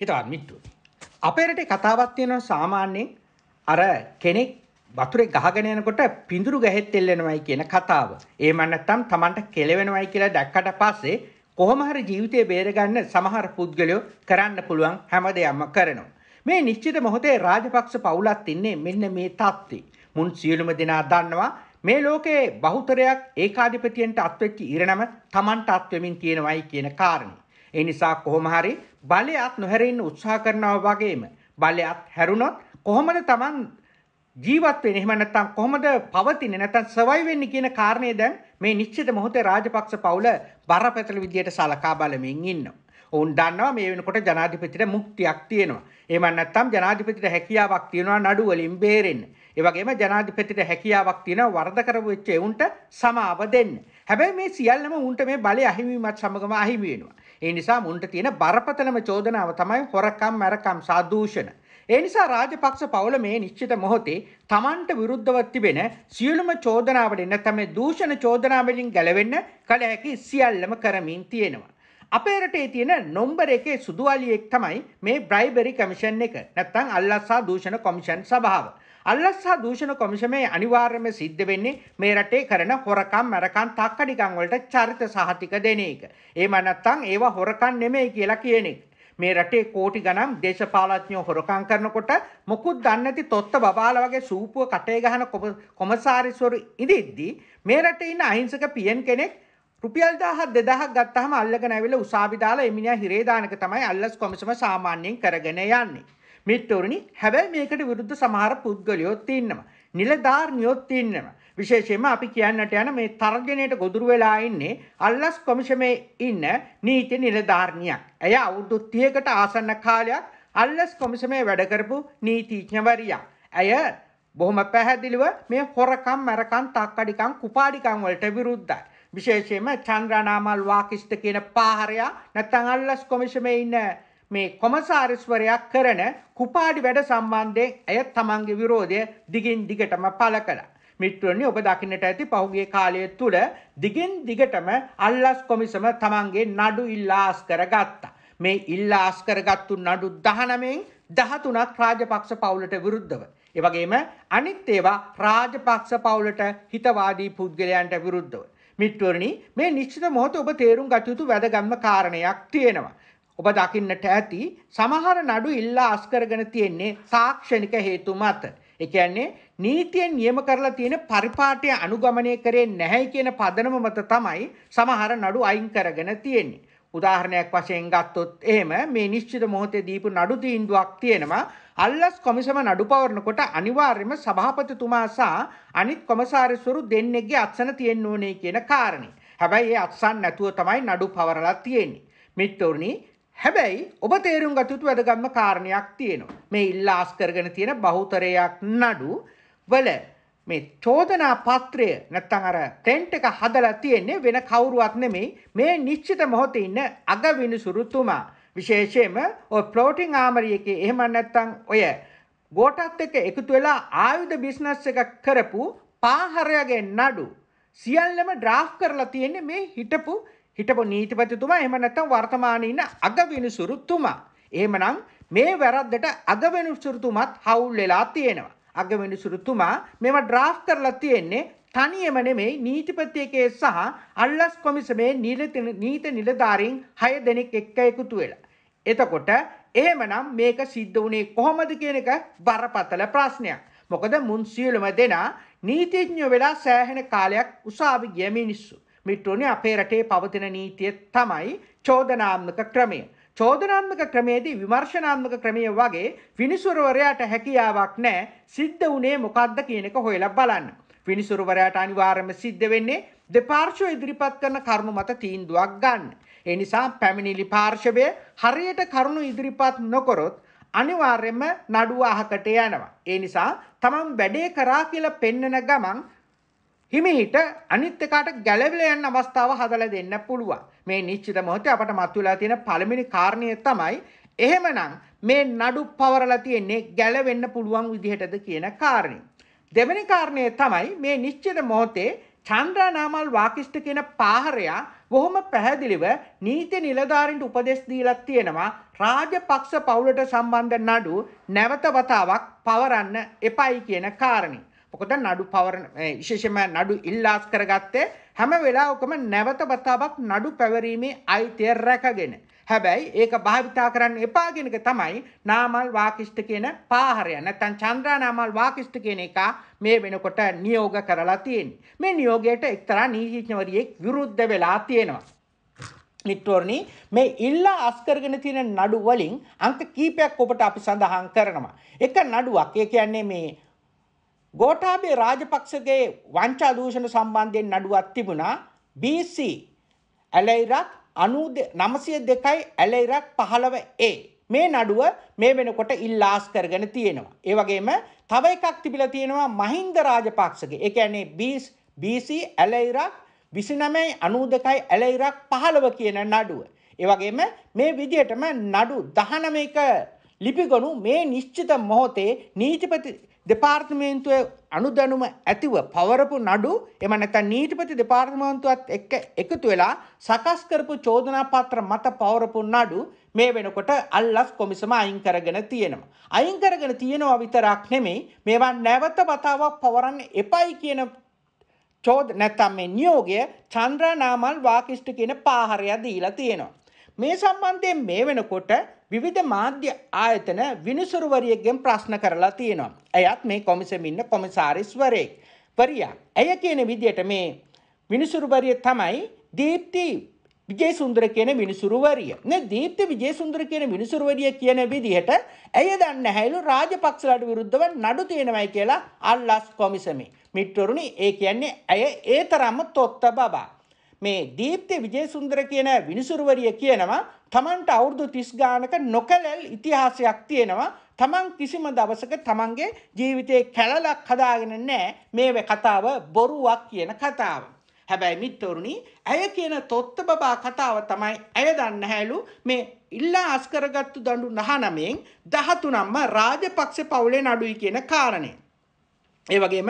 හිතවත් මිත්තුනි. අපේ රටේ කතාවක් තියෙනවා සාමාන්‍යයෙන් අර කෙනෙක් වතුරේ ගහගෙන යනකොට පිඳුරු ගැහෙත් එල්ලෙනවයි කියන කතාව. එහෙම නැත්නම් Tamanට කෙලවෙනවයි කියලා දැක්කට පස්සේ කොහොම හරි ජීවිතය බේරගන්න සමහර පුද්ගලයෝ කරන්න පුළුවන් හැම දෙයක්ම කරනවා. මේ නිශ්චිත මොහොතේ රාජපක්ෂ පවුලත් ඉන්නේ මෙන්න මේ තත්ති. මුන් සියලුම දෙනා දන්නවා මේ ලෝකයේ බහුතරයක් ඒකාධිපතියන්ට අත්වෙච්ච ඉරණම Tamanට අත්වෙමින් තියෙනවයි කියන කාරණේ. ඒ නිසා කොහොම හරි බලයත් නොහැරෙන්න උත්සාහ කරනවා වගේම බලයත් හැරුණොත් කොහොමද Taman ජීවත් වෙන්නේ එහෙම නැත්නම් කොහොමද පවතින්නේ නැත්නම් සර්වයිව් වෙන්නේ කියන කාරණේ දැන් මේ නිශ්චිත මොහොතේ රාජපක්ෂ පවුල බරපතල විදියට සලකා බලමින් ඉන්නවා. ඔවුන් දන්නවා මේ වෙනකොට ජනාධිපතිට මුක්තියක් තියෙනවා. එහෙම නැත්නම් ජනාධිපතිට හැකියාවක් තියෙනවා නඩු වලින් බේරෙන්න. ඒ වගේම ජනාධිපතිට හැකියාවක් තියෙනවා වරද කරපු වෙච්ච එවුන්ට සමාව දෙන්න. හැබැයි මේ සියල්ලම උන්ට මේ බලය අහිමිවීමත් සමගම අහිමි වෙනවා. ඒ නිසා මුන්ට තියෙන බරපතලම චෝදනාව තමයි හොරකම් මැරකම් සාදූෂණ. ඒ නිසා රාජපක්ෂ පවුල මේ නිශ්චිත මොහොතේ තමන්ට විරුද්ධව තිබෙන සියලුම චෝදනාවලින් නැත්නම් දූෂණ චෝදනාවලින් ගැලවෙන්න කල හැකි සියල්ලම කරමින් තියෙනවා. අපේ රටේ තියෙන නොම්බර එකේ සුදු අලියෙක් තමයි මේ බ්‍රයිබරි කමිෂන් එක. නැත්නම් අල්ලස්සා දූෂණ කොමිෂන් සභාව. අල්ලස් හා දූෂණ කොමිෂමේ අනිවාර්යම සිද්ධ වෙන්නේ මේ රටේ කරන හොරකම් මැරකම් තක්කඩිකම් වලට චරිත සහතික දෙන එක. එහෙම නැත්නම් ඒවා හොරකම් නෙමෙයි කියලා කියන එක. මේ රටේ කෝටි ගනම් දේශපාලඥයෝ හොරකම් කරනකොට මොකුත් දන්නේ නැති තොත්ත බබාලා වගේ සූපුව කටේ ගහන කොමසාරිස්වරු ඉදිද්දි මේ රටේ ඉන්න අහිංසක පියන් කෙනෙක් රුපියල් 1000 2000ක් ගත්තාම අල්ලගෙන ඇවිල්ලා උසාවි දාලා එමිණියා හිරේ දානක තමයි අල්ලස් කොමිසම සාමාන්‍යයෙන් කරගෙන යන්නේ. මිත්‍රවරුනි හැබැයි මේකට විරුද්ධ සමහර පුද්ගලයෝත් ඉන්නවා. නිලධාරියෝත් ඉන්නවා. විශේෂයෙන්ම අපි කියන්නට යන මේ තර්ජනයට ගොදුරු වෙලා ඉන්නේ අල්ලස් කොමිෂමේ ඉන්න නීති නිලධාරියක්. එය අවුරුදු 30කට ආසන්න කාලයක් අල්ලස් කොමිෂමේ වැඩ කරපු නීතිඥවරියක්. ඇය බොහොම පැහැදිලිව මේ හොරකම්, මරකම්, තක්කඩිකම්, කුපාඩිකම් වලට විරුද්ධයි. විශේෂයෙන්ම චන්ද්‍රානාමල් වාකිෂ්ඨ කියන පාහරයා නැත්නම් අල්ලස් කොමිෂමේ ඉන්න මේ කොමසාරිස්වරයා කරන කුපාඩි වැඩ සම්බන්ධයෙන් ඇය තමන්ගේ විරෝධය දිගින් දිගටම පළ කළා. මිත්‍රවනි ඔබ දකින්නට ඇති පහුගිය කාලය තුල දිගින් දිගටම අල්ලාස් කොමිසම තමන්ගේ නඩු ඉල්ලාස් කරගත්තා. මේ ඉල්ලාස් කරගත්තු නඩු 19න් 13ක් රාජපක්ෂ පවුලට විරුද්ධව. ඒ වගේම අනිත් ඒවා රාජපක්ෂ පවුලට හිතවාදී පුද්ගලයන්ට විරුද්ධව. මිත්‍රවරණි මේ නිශ්චිත මොහොත ඔබ තේරුම් ගත යුතු වැදගත්ම කාරණයක් තියෙනවා. ඔබ දකින්නට ඇති සමහර නඩු ඉල්ලා අස්කරගෙන තියෙන්නේ තාක්ෂණික හේතු මත. ඒ කියන්නේ නීතියෙන් නියම කරලා තියෙන පරිපාටය අනුගමනය කරේ නැහැ කියන පදනම මත තමයි සමහර නඩු අයින් කරගෙන තියෙන්නේ. උදාහරණයක් වශයෙන් ගත්තොත් එහෙම මේ නිශ්චිත මොහොතේ දීපු නඩු තීන්දුවක් තියෙනවා අල්ලස් කොමිසම නඩු පවරනකොට අනිවාර්යයෙන්ම සභාපතිතුමා සහ අනිත් කොමසාරිස්වරු දෙන්නෙක්ගේ අත්සන තියෙන්න ඕනේ කියන කාරණේ. හැබැයි ඒ අත්සන් නැතුව තමයි නඩු පවරලා තියෙන්නේ. මිත්තුරුනි හැබැයි ඔබ තේරුම් ගතයුතු වැදගම්ම කාරණයක් තියෙනවා. මේ ඉල්ලාස් කරගෙන තියෙන බහුතරයක් නඩු වල මේ චෝදනා පත්‍රය නැත්තං අර ටෙන්ට් එක හදලා තියෙන්නේ වෙන කවුරුවත් නෙමෙයි මේ නිශ්චිත මොහොතේ ඉන්න අගවිනිසුරුතුමා විශේෂයෙන්ම ඔය ප්ලෝටින් ආමරිය එකේ එහෙම නැත්තං ඔය ගෝටත් එක්ක එකතු වෙලා ආයුධ බිස්නස් එක කරපු පාහරයගේ නඩු සියල්ලම ඩ්‍රාෆ් කරලා තියෙන්නේ මේ හිටපු හිටපු නීතිපතිතුමා එහෙම නැත්නම් වර්තමානයේ ඉන්න අගවිනිසුරුතුමා. එහෙමනම් මේ වැරද්දට අගවිනිසුරුතුමත් හවුල් වෙලා තියෙනවා. අගවිනිසුරුතුමා මේව ඩ්‍රාෆ්ට් කරලා තියෙන්නේ තනියම නෙමෙයි නීතිපතියකේ සහ අල්ලස් කොමිසමේ නීති නිලධාරීන් 6 දෙනෙක් එක්ක එකතු වෙලා. එතකොට එහෙමනම් මේක සිද්ධ වුණේ කොහොමද කියන එක බරපතල ප්‍රශ්නයක්. මොකද මුන් සියලුම දෙනා නීතිඥයෝ වෙලා සෑහෙන කාලයක් උසාවි ගිය මිනිස්සු. මිට්ටුනේ අපේ රටේ පවතින නීතිය තමයි චෝදනාත්මක ක්‍රමය. චෝදනාත්මක ක්‍රමේදී විමර්ශනාත්මක ක්‍රමය වගේ විනිසුරුවරයාට හැකියාවක් නැහැ සිද්ධ වුණේ මොකද්ද කියන එක හොයලා බලන්න. විනිසුරුවරයාට අනිවාර්යයෙන්ම සිද්ධ වෙන්නේ දෙපාර්ශ්ව ඉදිරිපත් කරන කරුණු මත තීන්දුවක් ගන්න. ඒ නිසා පැමිණිලි පාර්ශවය හරියට කරුණු ඉදිරිපත් නොකරොත් අනිවාර්යයෙන්ම නඩුව අහකට යනවා. ඒ නිසා තමන් වැඩේ කරා කියලා පෙන්නන ගමන් හිමිහිට අනිත් එකට ගැලවිලා යන්න අවස්ථාව හදලා දෙන්න පුළුවන්. මේ නිශ්චිත මොහොතේ අපට මතුවලා තියෙන පළවෙනි කාරණය තමයි එහෙමනම් මේ නඩු පවරලා තියෙන්නේ ගැලවෙන්න පුළුවන් විදිහටද කියන කාරණය. දෙවෙනි කාරණය තමයි මේ නිශ්චිත මොහොතේ චන්ද්‍රානාමල් වාකිෂ්ඨ කියන පාහරයා බොහොම පැහැදිලිව නීති නිලධාරින්ට උපදෙස් දීලා තියෙනවා රාජපක්ෂ පවුලට සම්බන්ධ නඩු නැවත වතාවක් පවරන්න එපයි කියන කාරණේ. මොකද නඩු පවර විශේෂම නඩු ඉල්ලාස් කරගත්තේ හැම වෙලාවකම නැවත වතාවක් නඩු පැවරීමේ අයිතිය රැකගෙන. හැබැයි ඒක භාවිතා කරන්න එපා කියන එක තමයි නාමල් වාකිෂ්ඨ කියන පාහරය. නැත්නම් චන්ද්‍රා නාමල් වාකිෂ්ඨ කියන එක මේ වෙනකොට නියෝග කරලා තියෙන්නේ. මේ නියෝගයට එක්තරා නීතිඥවරියෙක් විරුද්ධ වෙලා තියෙනවා. මිත්‍රෝරණි මේ ඉල්ලා අස්කරගෙන තියෙන නඩු වලින් අංක කීපයක් ඔබට අපි සඳහන් කරනවා. එක නඩුවක් ඒ කියන්නේ මේ ගෝඨාභය රාජපක්ෂගේ වංචා දූෂණ සම්බන්ධයෙන් නඩුවක් තිබුණා BC ඇලෙයිරක් 902යි ඇලෙයිරක් 15A මේ නඩුව මේ වෙනකොට ඉල්ලාස් කරගෙන තියෙනවා. ඒ වගේම තව එකක් තිබිලා තියෙනවා මහින්ද රාජපක්ෂගේ. ඒ කියන්නේ BC ඇලෙයිරක් 29.92යි ඇලෙයිරක් 15 කියන නඩුව. ඒ වගේම මේ විදිහටම නඩු 19ක ලිපිගොනු මේ නිශ්චිත මොහොතේ නීතිපති දෙපාර්තමේන්තුවේ අනුදැනුම ඇතිව පවරපු නඩු එම නැත්නම් නීතිපති දෙපාර්තමේන්තුවත් එක්ක එකතු වෙලා සකස් කරපු චෝදනා පත්‍ර මත පවරපු නඩු මේ වෙනකොට අල්ලස් කොමිසම අයින් කරගෙන තියෙනවා. අයින් කරගෙන තියෙනවා විතරක් නෙමෙයි මේවා නැවත වතාවක් පවරන්න එපයි කියන චෝද නැත්නම් මේ නියෝගය චන්ද්‍රානාමල් වාකිෂ්ඨ කියන පාහරය දීලා තියෙනවා. මේ සම්බන්ධයෙන් මේ වෙනකොට විවිධ මාධ්‍ය ආයතන විනිසුරුවරියගෙන් ප්‍රශ්න කරලා තියෙනවා. ඇයත් මේ කොමිසම ඉන්න කොමිසාරිස්වරයෙක්. පරියා. ඇය කියන විදියට මේ විනිසුරුවරිය තමයි දීප්ති විජේසුන්දර කියන විනිසුරුවරිය. නේ දීප්ති විජේසුන්දර කියන විනිසුරුවරිය කියන විදිහට ඇය දන්නේ හැයිලු රාජපක්ෂලාට විරුද්ධව නඩු තියෙනවයි කියලා අල්ලාස් කොමිසමේ. මිට්වරුනි ඒ කියන්නේ ඇය ඒ තරම්ම තොත්ත බබා. මේ දීප්ති විජේසුන්දර කියන විනිසුරුවරිය කියනවා තමන්ට අවුරුදු 30 ගානක නොකැලල් ඉතිහාසයක් තියෙනවා තමන් කිසිම දවසක තමන්ගේ ජීවිතේ කැලලක් හදාගෙන නැහැ මේ කතාව බොරුවක් කියන කතාව. හැබැයි මිත්වරුනි ඇය කියන තොත්ත බබා කතාව තමයි ඇය දන්න හැලු මේ ඉල්ලා අස්කරගත්තු දඬු 99න් 13ම්ම රාජපක්ෂ පවුලේ නඩුයි කියන කාරණේ. ඒ වගේම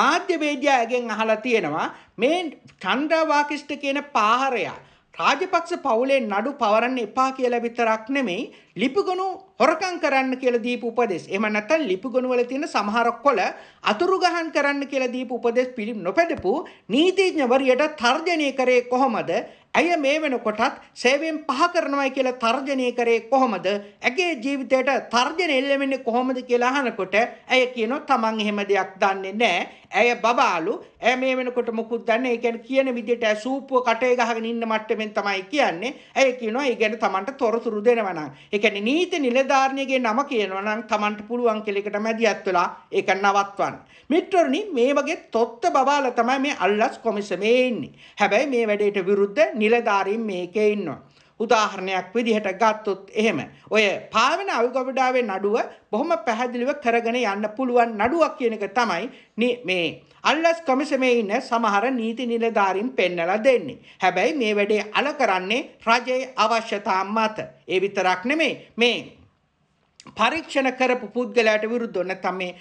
මාධ්‍ය වේදියාගෙන් අහලා තියෙනවා මේ චන්ද්‍රවාකිෂ්ඨ කියන පාහරයා රාජපක්ෂ පවුලේ නඩු පවරන්න එපා කියලා විතරක් නෙමෙයි ලිපිගොනු හොරකම් කරන්න කියලා දීපු උපදෙස්. එහෙම නැත්නම් ලිපිගොනු වල තියෙන සමහර කොළ අතුරු ගහන් කරන්න කියලා දීපු උපදෙස් පිළිම් නොපැදපු නීතිඥවරියට තර්ජනය කරේ කොහොමද? ඇය මේ වෙනකොටත් සේවයෙන් පහ කරනවයි කියලා තර්ජනය කරේ කොහොමද? ඇගේ ජීවිතයට තර්ජන එල්ලෙන්නේ කොහොමද කියලා අහනකොට ඇය කියනවා තමන් එහෙම දෙයක් දන්නේ නැහැ. ඇය බබාලු. ඇය මේ වෙනකොට මොකුත් දන්නේ. ඒ කියන්නේ කියන විදිහට ඇය සූපුව කටේ ගහගෙන ඉන්න මට්ටමින් තමයි කියන්නේ. ඇය කියනවා ඒ ගැන තමන්ට තොරතුරු දෙනවා නම්. ඒ කියන්නේ නීති නිලධාරිනියගේ නම කියනවා නම් තමන්ට පුළුවන් කියලා එකට මැදිහත් වෙලා ඒක නවත්වන්න. මිත්‍රෝනි මේ වගේ තොත්ත බබාලා තමයි මේ අල්ලස් කොමිසමේ ඉන්නේ. හැබැයි මේ වැඩේට විරුද්ධ නිලධාරීන් මේකේ ඉන්නවා. උදාහරණයක් විදිහට ගත්තොත් එහෙම ඔය පාවෙන අවගබඩාවේ නඩුව බොහොම පැහැදිලිව කරගෙන යන්න පුළුවන් නඩුවක් කියන එක තමයි මේ අල්ලස් කොමිසමේ ඉන්න සමහර නීති නිලධාරීන් පෙන්නලා දෙන්නේ. හැබැයි මේ වැඩේ අල කරන්නේ රජයේ අවශ්‍යතා මත. ඒ විතරක් නෙමෙයි මේ පරීක්ෂණ කරපු පුද්ගලයාට විරුද්ධව නැත්නම් මේ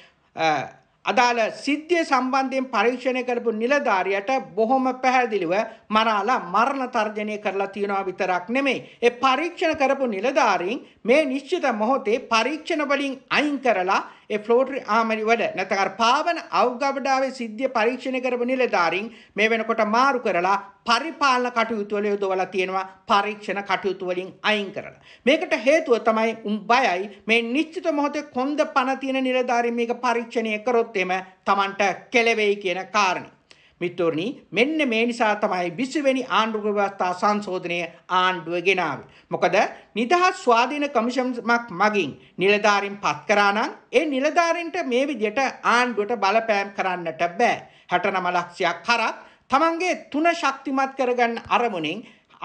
අදාළ සිද්ධිය සම්බන්ධයෙන් පරීක්ෂණය කරපු නිලධාරියට බොහොම පැහැදිලිව මනාලා මරණ තර්ජනය කරලා තියෙනවා විතරක් නෙමෙයි. ඒ පරීක්ෂණ කරපු නිලධාරීන් මේ නිශ්චිත මොහොතේ පරීක්ෂණ වලින් අයින් කරලා ඒ ෆ්ලෝටරි ආමරි වැඩ නැත්නම් අර පාවන අවගබඩාවේ සිද්ධිය පරීක්ෂණය කරපු නිලධාරීන් මේ වෙනකොට මාරු කරලා පරිපාලන කටයුතු වල යොදවලා තියෙනවා පරීක්ෂණ කටයුතු වලින් අයින් කරලා. මේකට හේතුව තමයි උන් බයයි මේ නිශ්චිත මොහොතේ කොන්ද පණ තියෙන නිලධාරීන් මේක පරීක්ෂණය කරොත් එම Tamanට කෙලෙවෙයි කියන කාරණේ. මිතුරනි මෙන්න මේ නිසා තමයි 20 වෙනි ආණ්ඩුක ව්‍යවස්ථා සංශෝධනය ආණ්ඩුව ගෙනාවේ. මොකද නිදහස් ස්වාධීන කමිෂමක් මගින් නිලධාරීන් පත් කරා නම් ඒ නිලධාරීන්ට මේ විදිහට ආණ්ඩුවට බලපෑම් කරන්නට බෑ. 69 ලක්ෂයක් කරත් තමන්ගේ තුන ශක්තිමත් කරගන්න අරමුණෙන්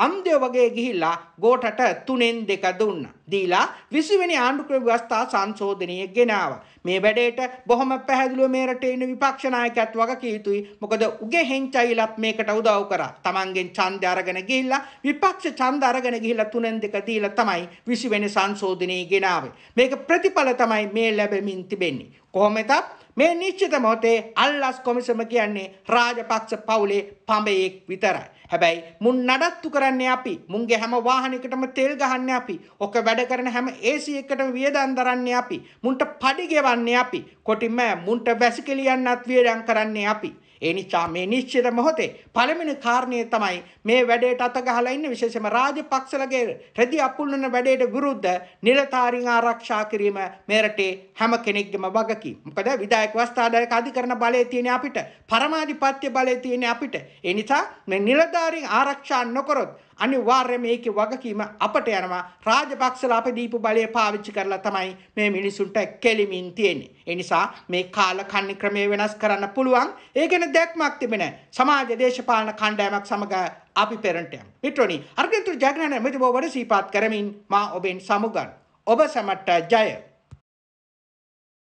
අන්දය වගේ ගිහිල්ලා ගෝටට තුනෙන් දෙක දුන්න. දීලා විසිවෙනි ආණ්ඩුක්‍රම ව්‍යවස්ථා සංශෝධනය ගෙනාව. මේ වැඩේට බොහොම පැහැදිලිව මේ රටේ ඉන්න විපක්ෂ නායකයත් වගකී යුතුයි. මොකද උගේ හෙන්චයිලත් මේකට උදව් කරා. Tamangen ඡන්දය අරගෙන ගිහිල්ලා විපක්ෂ ඡන්ද අරගෙන ගිහිල්ලා තුනෙන් දෙක දීලා තමයි විසිවෙනි සංශෝධනය ගෙනාවේ. මේක ප්‍රතිඵල තමයි මේ ලැබෙමින් තිබෙන්නේ. කොහොමදත් මේ නිශ්චිත මොහොතේ අල්ලස් කොමිසම කියන්නේ රාජපක්ෂ පවුලේ පඹයෙක් විතරයි. හැබැයි මුන් නඩත්තු කරන්නේ අපි. මුන්ගේ හැම වාහනයකටම තෙල් ගහන්නේ අපි. ඔක වැඩ කරන හැම AC එකටම වියදම් දරන්නේ අපි. මුන්ට පඩි ගෙවන්නේ අපි. කොටිම මුන්ට වැසිකිලියන්නත් වියදම් කරන්නේ අපි. ඒ නිසා මේ නිශ්චිත මොහොතේ පළවෙනි කාරණය තමයි මේ වැඩේට අත ගහලා ඉන්න විශේෂම රාජපක්ෂලගේ රෙදි අපුල්වන වැඩේට විරුද්ධ නිලධාරීන් ආරක්ෂා කිරීම මේ රටේ හැම කෙනෙක්ගේම වගකීම. මොකද විධායක වස්ථාදායක අධිකරණ බලය තියෙන අපිට, පරමාධිපත්‍ය බලය තියෙන අපිට. ඒ නිසා මේ නිලධාරීන් ආරක්ෂා නොකරොත් අනිවාර්යයෙන් මේකේ වගකීම අපට යනවා රාජපක්ෂලා අපි දීපු බලය පාවිච්චි කරලා තමයි මේ මිනිසුන්ට කෙලිමින් තියෙන්නේ. ඒ නිසා මේ කාල කන්නේ ක්‍රමය වෙනස් කරන්න පුළුවන්. ඒ ගැන දැක්මක් තිබෙන සමාජ දේශපාලන කණ්ඩායමක් සමග අපි පෙරන්ට යමු. මිත්‍රෝනි අර්ගන්තුර ජගනන මෙතුබව වැඩ සීපාත් කරමින් මා ඔබෙන් සමුගන්. ඔබ සමට ජය.